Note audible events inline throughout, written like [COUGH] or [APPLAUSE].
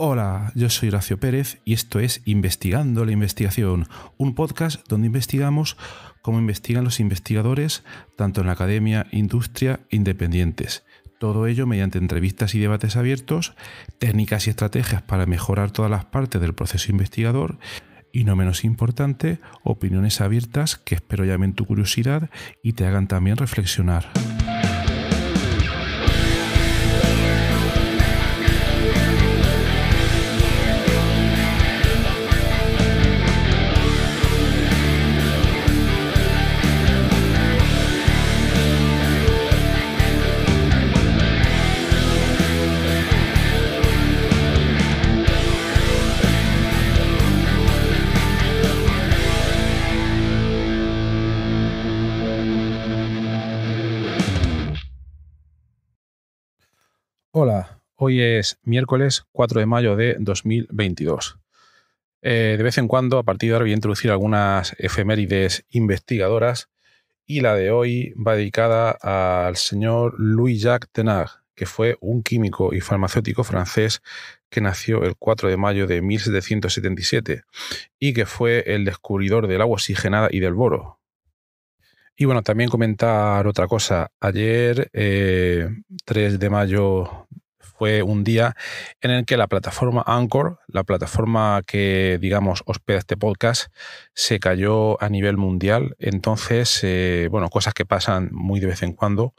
Hola, yo soy Horacio Pérez y esto es Investigando la Investigación, un podcast donde investigamos cómo investigan los investigadores, tanto en la academia, industria, independientes. Todo ello mediante entrevistas y debates abiertos, técnicas y estrategias para mejorar todas las partes del proceso investigador y, no menos importante, opiniones abiertas que espero llamen tu curiosidad y te hagan también reflexionar. Hola, hoy es miércoles 4 de mayo de 2022. Eh, de vez en cuando, a partir de ahora, voy a introducir algunas efemérides investigadoras y la de hoy va dedicada al señor Louis-Jacques Tenard, que fue un químico y farmacéutico francés que nació el 4 de mayo de 1777 y que fue el descubridor del agua oxigenada y del boro, y bueno, también comentar otra cosa. Ayer, 3 eh, de mayo, fue un día en el que la plataforma Anchor, la plataforma que, digamos, hospeda este podcast, se cayó a nivel mundial. Entonces, eh, bueno, cosas que pasan muy de vez en cuando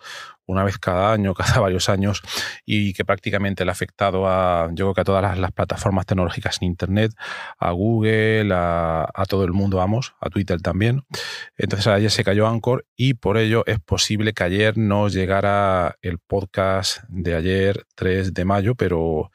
una vez cada año, [LAUGHS] cada varios años, y que prácticamente le ha afectado a, que a todas las, plataformas tecnológicas en Internet, a Google, a, todo el mundo, vamos, a Twitter también. Entonces ayer se cayó Anchor y por ello es posible que ayer no llegara el podcast de ayer, 3 de mayo, pero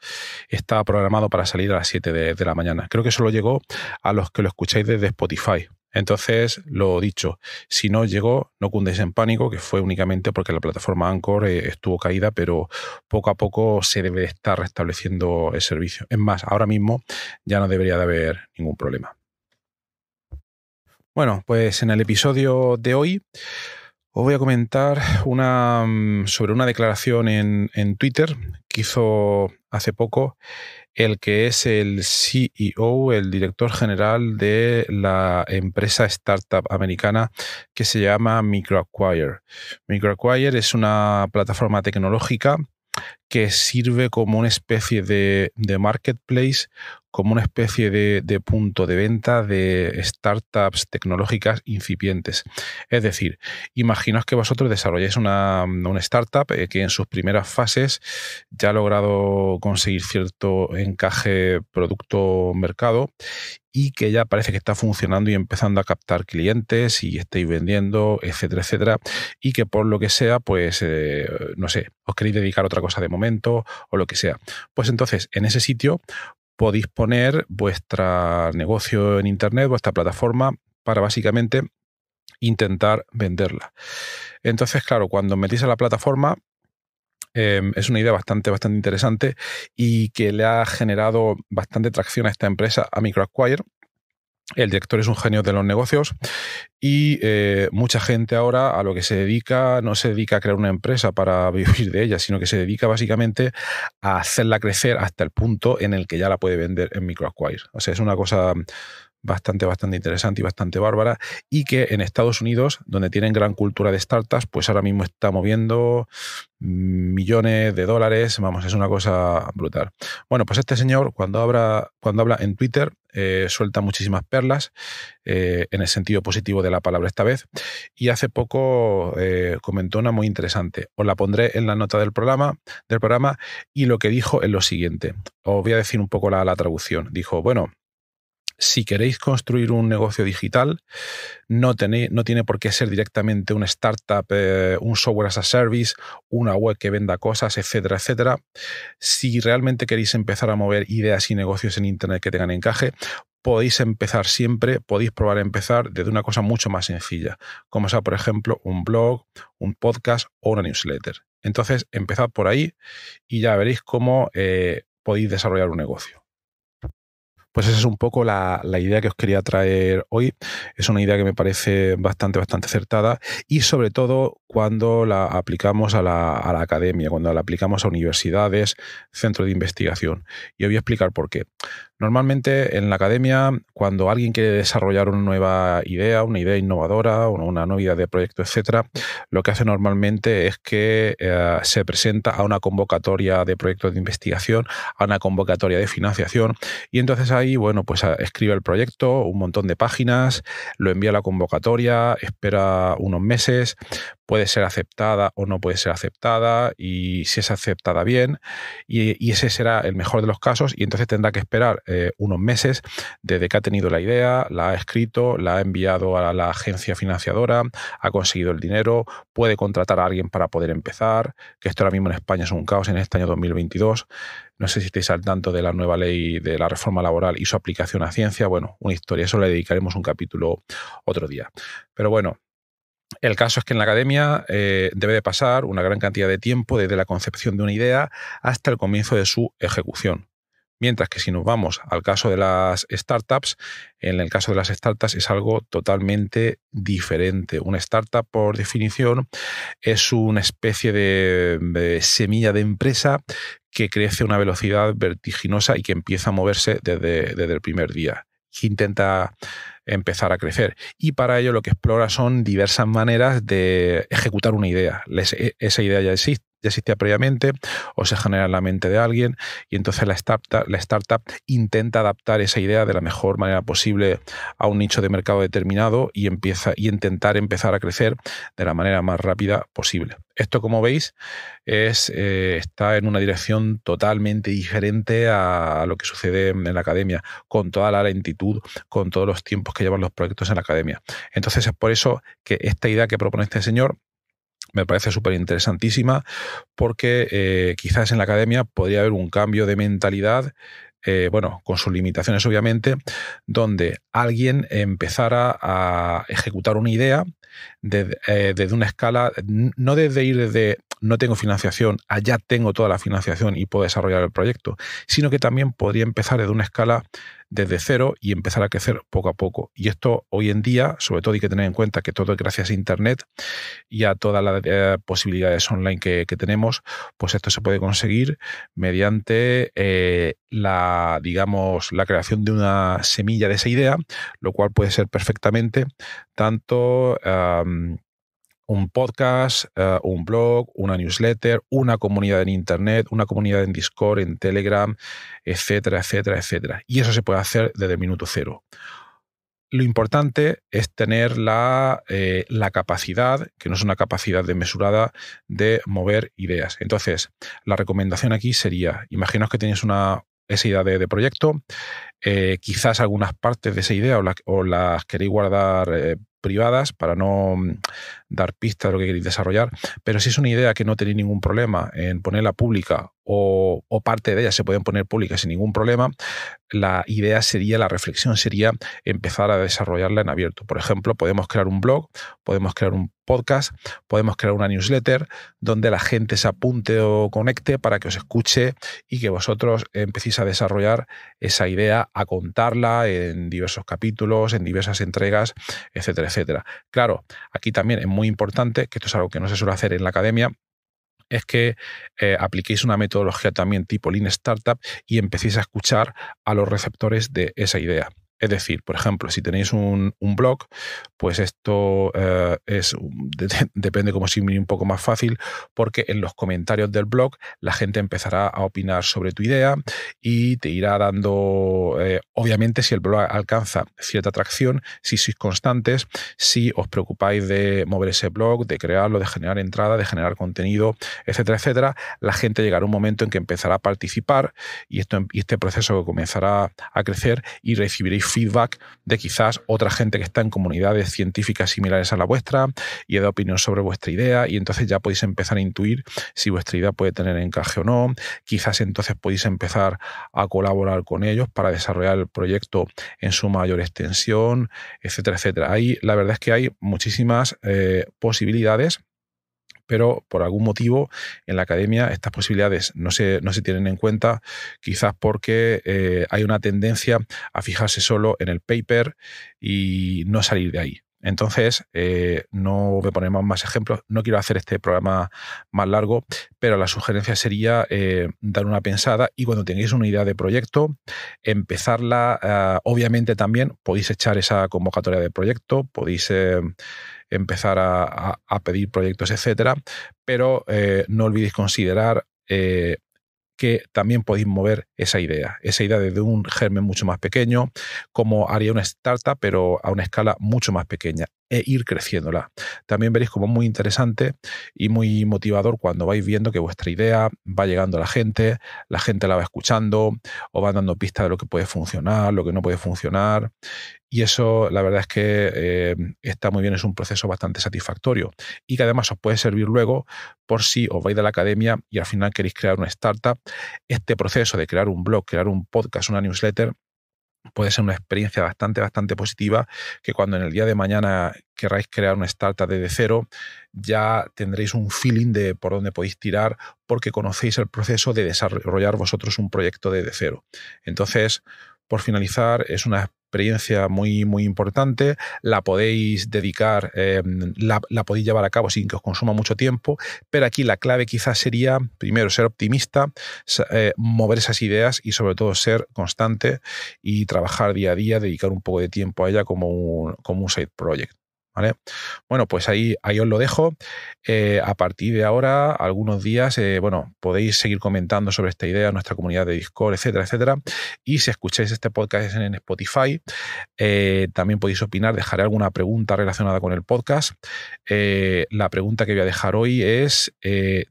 está programado para salir a las 7 de la mañana. Creo que solo llegó a los que lo escucháis desde Spotify. Entonces, lo dicho, si no llegó, no cundéis en pánico, que fue únicamente porque la plataforma Anchor eh, estuvo caída, pero poco a poco se debe estar restableciendo el servicio. Es más, ahora mismo ya no debería de haber ningún problema. Bueno, pues en el episodio de hoy os voy a comentar mm, sobre una declaración en Twitter que hizo hace poco el que es el CEO, el director general de la empresa startup americana que se llama MicroAcquire. MicroAcquire es una plataforma tecnológica que sirve como una especie de, marketplace como una especie de, punto de venta de startups tecnológicas incipientes. Es decir, imaginaos que vosotros desarrolláis una, startup eh, que en sus primeras fases ya ha logrado conseguir cierto encaje producto-mercado y que ya parece que está funcionando y empezando a captar clientes y estáis vendiendo, etcétera, etcétera, y que por lo que sea, pues, eh, no sé, os queréis dedicar a otra cosa de momento o lo que sea. Pues entonces, en ese sitio podéis poner vuestro negocio en Internet, vuestra plataforma, para básicamente intentar venderla. Entonces, claro, cuando metís a la plataforma, em, es una idea bastante, bastante interesante y que le ha generado bastante tracción a esta empresa, a MicroAcquire, el director es un genio de los negocios y eh, mucha gente ahora a lo que se dedica no se dedica a crear una empresa para [LAUGHS] vivir de ella, sino que se dedica básicamente a hacerla crecer hasta el punto en el que ya la puede vender en microacquire. O sea, es una cosa bastante, bastante interesante y bastante bárbara y que en Estados Unidos, donde tienen gran cultura de startups, pues ahora mismo está moviendo millones de dólares, vamos, es una cosa brutal. Bueno, pues este señor cuando cuando habla en Twitter eh, suelta muchísimas perlas, eh, en el sentido positivo de la palabra esta vez, y hace poco eh, comentó una muy interesante. Os la pondré en la nota del programa, del programa y lo que dijo es lo siguiente. Os voy a decir un poco la traducción. Dijo, bueno, si queréis construir un negocio digital, no, tiene por qué ser directamente una startup, eh, un software as a service, una web que venda cosas, etcétera, etcétera. Si realmente queréis empezar a mover ideas y negocios en Internet que tengan encaje, podéis empezar siempre, podéis probar a empezar desde una cosa mucho más sencilla, como sea, por ejemplo, un blog, un podcast o una newsletter. Entonces, empezad por ahí y ya veréis cómo eh, podéis desarrollar un negocio. Pues esa es un poco la, idea que os quería traer hoy. Es una idea que me parece bastante, bastante acertada y sobre todo cuando la aplicamos a la, academia, cuando la aplicamos a universidades, centros de investigación. Y os voy a explicar por qué. Normalmente en la academia, cuando alguien quiere desarrollar una nueva idea, una idea innovadora, una nueva idea de proyecto, etcétera, lo que hace normalmente es que eh, se presenta a una convocatoria de proyectos de investigación, a una convocatoria de financiación, y entonces hay y bueno, pues ah, escribe el proyecto, un montón de páginas, lo envía a la convocatoria, espera unos meses, puede ser aceptada o no puede ser aceptada y si es aceptada bien y, ese será el mejor de los casos y entonces tendrá que esperar eh, unos meses desde que ha tenido la idea, la ha escrito, la ha enviado a la agencia financiadora, ha conseguido el dinero, puede contratar a alguien para poder empezar, que esto ahora mismo en España es un caos en este año 2022. No sé si estáis al tanto de la nueva ley de la reforma laboral y su aplicación a ciencia. Bueno, una historia, eso le dedicaremos un capítulo otro día. Pero bueno, el caso es que en la academia eh, debe de pasar una gran cantidad de tiempo desde la concepción de una idea hasta el comienzo de su ejecución. Mientras que si nos vamos al caso de las startups, en el caso de las startups es algo totalmente diferente. Una startup, por definición, es una especie de, semilla de empresa que crece a una velocidad vertiginosa y que empieza a moverse desde, el primer día. Que intenta empezar a crecer. Y para ello lo que explora son diversas maneras de ejecutar una idea. E, esa idea ya existe ya existía previamente o se genera en la mente de alguien y entonces la startup, la startup intenta adaptar esa idea de la mejor manera posible a un nicho de mercado determinado y, empieza, y intentar empezar a crecer de la manera más rápida posible. Esto, como veis, es, eh, está en una dirección totalmente diferente a lo que sucede en la academia, con toda la lentitud, con todos los tiempos que llevan los proyectos en la academia. Entonces es por eso que esta idea que propone este señor me parece súper interesantísima porque eh, quizás en la academia podría haber un cambio de mentalidad, eh, bueno, con sus limitaciones obviamente, donde alguien empezara a ejecutar una idea desde, eh, desde una escala, no desde ir desde no tengo financiación, allá tengo toda la financiación y puedo desarrollar el proyecto, sino que también podría empezar desde una escala desde cero y empezar a crecer poco a poco. Y esto hoy en día, sobre todo hay que tener en cuenta que todo es gracias a Internet y a todas las eh, posibilidades online que, tenemos, pues esto se puede conseguir mediante eh, la, digamos, la creación de una semilla de esa idea, lo cual puede ser perfectamente tanto un podcast, eh, un blog, una newsletter, una comunidad en Internet, una comunidad en Discord, en Telegram, etcétera, etcétera, etcétera. Y eso se puede hacer desde minuto cero. Lo importante es tener eh, la, capacidad, que no es una capacidad desmesurada, de mover ideas. Entonces, la recomendación aquí sería, imaginaos que tenéis una, esa idea de, proyecto. Eh, quizás algunas partes de esa idea o, las queréis guardar privadas para no mm, dar pistas de lo que queréis desarrollar, pero si es una idea que no tenéis ningún problema en ponerla pública o, parte de ellas se pueden poner públicas sin ningún problema, la idea sería, la reflexión sería empezar a desarrollarla en abierto. Por ejemplo, podemos crear un blog, podemos crear un podcast, podemos crear una newsletter donde la gente se apunte o conecte para que os escuche y que vosotros empecéis a desarrollar esa idea, a contarla en diversos capítulos, en diversas entregas, etcétera, etcétera. Claro, aquí también es muy importante, que esto es algo que no se suele hacer en la academia, es que eh, apliquéis una metodología también tipo Lean Startup y empecéis a escuchar a los receptores de esa idea. Es decir, por ejemplo, si tenéis un, blog, pues esto eh, depende como si un poco más fácil, porque en los comentarios del blog la gente empezará a opinar sobre tu idea y te irá dando, eh, obviamente, si el blog alcanza cierta atracción, si sois constantes, si os preocupáis de mover ese blog, de crearlo, de generar entrada, de generar contenido, etcétera, etcétera, la gente llegará un momento en que empezará a participar y, esto, y este proceso comenzará a crecer y recibiréis feedback de quizás otra gente que está en comunidades científicas similares a la vuestra y he dado opinión sobre vuestra idea y entonces ya podéis empezar a intuir si vuestra idea puede tener encaje o no. Quizás entonces podéis empezar a colaborar con ellos para desarrollar el proyecto en su mayor extensión, etcétera, etcétera. Ahí la verdad es que hay muchísimas eh, posibilidades pero por algún motivo en la academia estas posibilidades no se, no se tienen en cuenta, quizás porque eh, hay una tendencia a fijarse solo en el paper y no salir de ahí. Entonces, eh, no voy a poner más ejemplos, no quiero hacer este programa más largo, pero la sugerencia sería eh, dar una pensada y cuando tengáis una idea de proyecto, empezarla. Ah, obviamente también podéis echar esa convocatoria de proyecto, podéis eh, empezar a, pedir proyectos, etcétera, pero no olvidéis considerar que también podéis mover esa idea, esa idea desde un germen mucho más pequeño, como haría una startup, pero a una escala mucho más pequeña e ir creciéndola. También veréis como muy interesante y muy motivador cuando vais viendo que vuestra idea va llegando a la gente, la gente la va escuchando, os va dando pistas de lo que puede funcionar, lo que no puede funcionar. Y eso la verdad es que eh, está muy bien, es un proceso bastante satisfactorio y que además os puede servir luego por si os vais de la academia y al final queréis crear una startup. Este proceso de crear un blog, crear un podcast, una newsletter, puede ser una experiencia bastante, bastante positiva que cuando en el día de mañana querráis crear una startup desde cero, ya tendréis un feeling de por dónde podéis tirar porque conocéis el proceso de desarrollar vosotros un proyecto desde cero. Entonces, por finalizar, es una experiencia muy, muy importante, la podéis dedicar, em, la, podéis llevar a cabo sin que os consuma mucho tiempo, pero aquí la clave quizás sería, primero, ser optimista, eh, mover esas ideas y sobre todo ser constante y trabajar día a día, dedicar un poco de tiempo a ella como un, como un side project. Bueno, pues ahí, os lo dejo. Eh, a partir de ahora, algunos días, eh, bueno, podéis seguir comentando sobre esta idea en nuestra comunidad de Discord, etcétera, etcétera. Y si escucháis este podcast en Spotify, eh, también podéis opinar, dejaré alguna pregunta relacionada con el podcast. la pregunta que voy a dejar hoy es,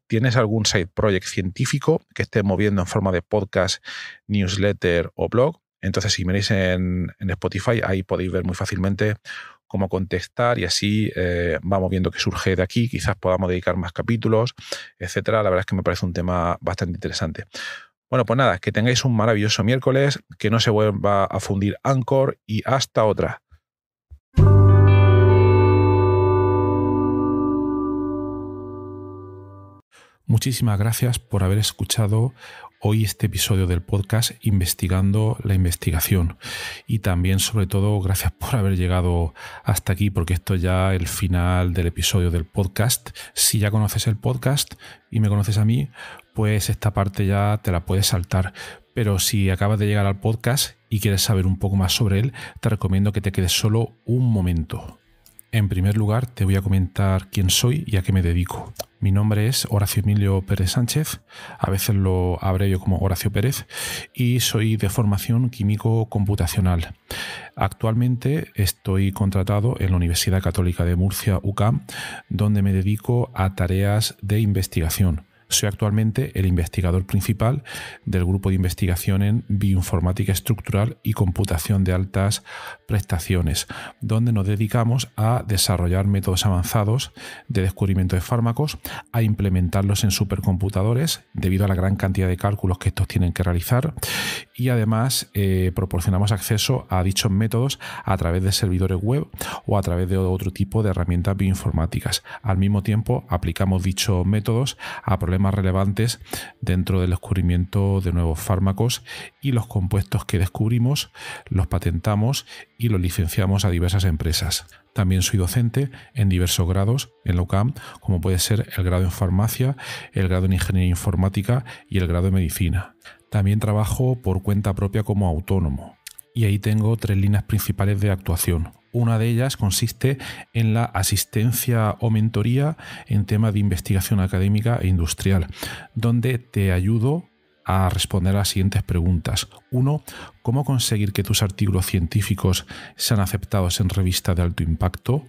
¿tienes algún side project científico que esté moviendo en forma de podcast, newsletter o blog? Entonces, si miráis en, en Spotify, ahí podéis ver muy fácilmente cómo contestar y así eh, vamos viendo qué surge de aquí. Quizás podamos dedicar más capítulos, etcétera. La verdad es que me parece un tema bastante interesante. Bueno, pues nada, que tengáis un maravilloso miércoles, que no se vuelva a fundir Anchor y hasta otra. Muchísimas gracias por haber escuchado hoy este episodio del podcast investigando la investigación. Y también, sobre todo, gracias por haber llegado hasta aquí, porque esto es ya el final del episodio del podcast. Si ya conoces el podcast y me conoces a mí, pues esta parte ya te la puedes saltar. Pero si acabas de llegar al podcast y quieres saber un poco más sobre él, te recomiendo que te quedes solo un momento. En primer lugar, te voy a comentar quién soy y a qué me dedico. Mi nombre es Horacio Emilio Pérez Sánchez, a veces lo yo como Horacio Pérez, y soy de formación químico computacional. Actualmente estoy contratado en la Universidad Católica de Murcia, UCAM, donde me dedico a tareas de investigación soy actualmente el investigador principal del grupo de investigación en bioinformática estructural y computación de altas prestaciones, donde nos dedicamos a desarrollar métodos avanzados de descubrimiento de fármacos, a implementarlos en supercomputadores debido a la gran cantidad de cálculos que estos tienen que realizar y además eh, proporcionamos acceso a dichos métodos a través de servidores web o a través de otro tipo de herramientas bioinformáticas. Al mismo tiempo, aplicamos dichos métodos a problemas relevantes dentro del descubrimiento de nuevos fármacos y los compuestos que descubrimos los patentamos y los licenciamos a diversas empresas. También soy docente en diversos grados en la UCAM, como puede ser el grado en farmacia, el grado en ingeniería informática y el grado en medicina. También trabajo por cuenta propia como autónomo y ahí tengo tres líneas principales de actuación. Una de ellas consiste en la asistencia o mentoría en temas de investigación académica e industrial, donde te ayudo a responder a las siguientes preguntas. Uno, ¿Cómo conseguir que tus artículos científicos sean aceptados en revistas de alto impacto?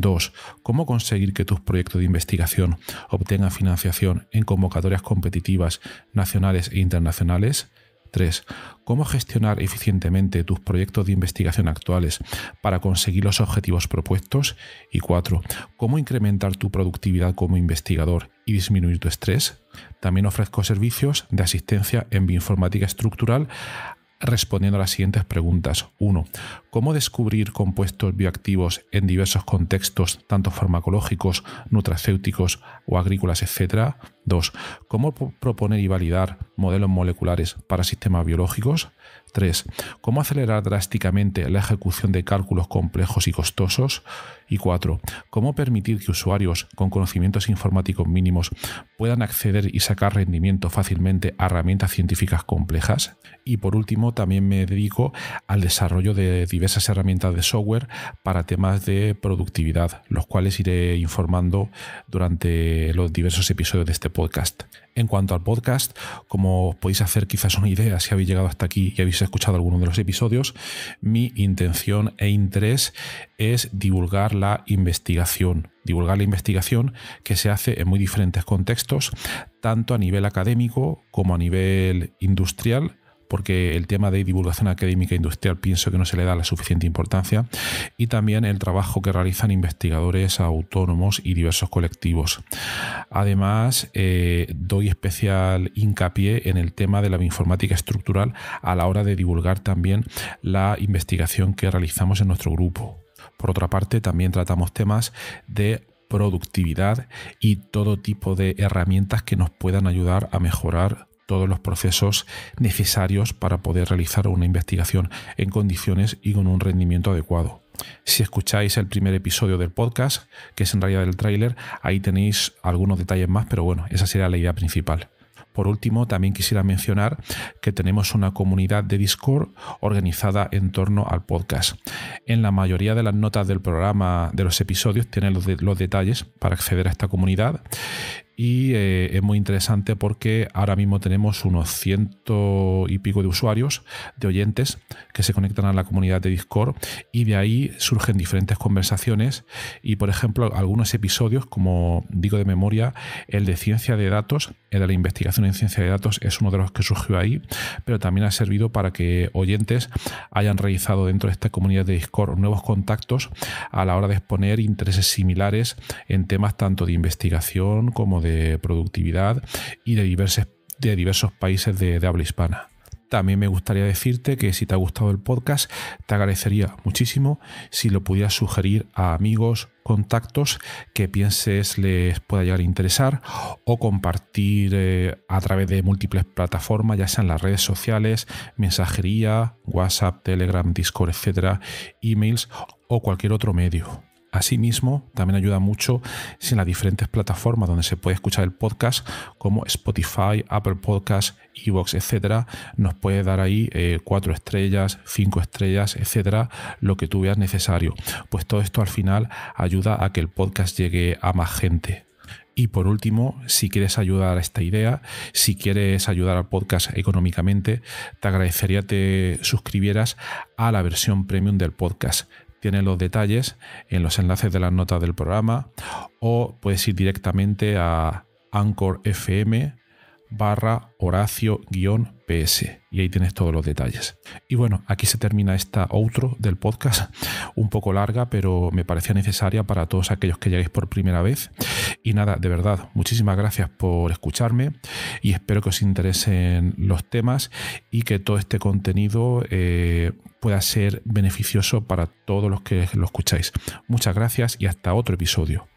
2. Cómo conseguir que tus proyectos de investigación obtengan financiación en convocatorias competitivas nacionales e internacionales. 3. Cómo gestionar eficientemente tus proyectos de investigación actuales para conseguir los objetivos propuestos. Y 4. Cómo incrementar tu productividad como investigador y disminuir tu estrés. También ofrezco servicios de asistencia en bioinformática estructural respondiendo a las siguientes preguntas. 1. ¿Cómo descubrir compuestos bioactivos en diversos contextos, tanto farmacológicos, nutracéuticos o agrícolas, etcétera? 2. ¿Cómo proponer y validar modelos moleculares para sistemas biológicos? 3. Cómo acelerar drásticamente la ejecución de cálculos complejos y costosos. Y 4. Cómo permitir que usuarios con conocimientos informáticos mínimos puedan acceder y sacar rendimiento fácilmente a herramientas científicas complejas. Y por último, también me dedico al desarrollo de diversas herramientas de software para temas de productividad, los cuales iré informando durante los diversos episodios de este podcast. En cuanto al podcast, como podéis hacer quizás una idea si habéis llegado hasta aquí y habéis escuchado alguno de los episodios, mi intención e interés es divulgar la investigación, divulgar la investigación que se hace en muy diferentes contextos, tanto a nivel académico como a nivel industrial porque el tema de divulgación académica e industrial pienso que no se le da la suficiente importancia, y también el trabajo que realizan investigadores autónomos y diversos colectivos. Además, eh, doy especial hincapié en el tema de la informática estructural a la hora de divulgar también la investigación que realizamos en nuestro grupo. Por otra parte, también tratamos temas de productividad y todo tipo de herramientas que nos puedan ayudar a mejorar todos los procesos necesarios para poder realizar una investigación en condiciones y con un rendimiento adecuado. Si escucháis el primer episodio del podcast, que es en realidad el tráiler, ahí tenéis algunos detalles más, pero bueno, esa sería la idea principal. Por último, también quisiera mencionar que tenemos una comunidad de Discord organizada en torno al podcast. En la mayoría de las notas del programa, de los episodios, tienen los, los detalles para acceder a esta comunidad y eh, es muy interesante porque ahora mismo tenemos unos ciento y pico de usuarios, de oyentes, que se conectan a la comunidad de Discord y de ahí surgen diferentes conversaciones y, por ejemplo, algunos episodios, como digo de memoria, el de ciencia de datos, el de la investigación en ciencia de datos es uno de los que surgió ahí, pero también ha servido para que oyentes hayan realizado dentro de esta comunidad de Discord nuevos contactos a la hora de exponer intereses similares en temas tanto de investigación como de de productividad y de, diversos, de diversos países de, habla hispana. También me gustaría decirte que si te ha gustado el podcast, te agradecería muchísimo si lo pudieras sugerir a amigos, contactos que pienses les pueda llegar a interesar o compartir eh, a través de múltiples plataformas, ya sean las redes sociales, mensajería, WhatsApp, Telegram, Discord, etcétera, emails o cualquier otro medio. Asimismo, también ayuda mucho si en las diferentes plataformas donde se puede escuchar el podcast, como Spotify, Apple Podcasts, Evox, etcétera, nos puede dar ahí eh, cuatro estrellas, cinco estrellas, etcétera, lo que tú veas necesario. Pues todo esto al final ayuda a que el podcast llegue a más gente. Y por último, si quieres ayudar a esta idea, si quieres ayudar al podcast económicamente, te agradecería que te suscribieras a la versión premium del podcast tiene los detalles en los enlaces de las notas del programa o puedes ir directamente a Anchor FM barra horacio-ps. Y ahí tienes todos los detalles. Y bueno, aquí se termina esta outro del podcast, [LAUGHS] un poco larga, pero me parecía necesaria para todos aquellos que lleguéis por primera vez. Y nada, de verdad, muchísimas gracias por escucharme y espero que os interesen los temas y que todo este contenido eh, pueda ser beneficioso para todos los que lo escucháis. Muchas gracias y hasta otro episodio.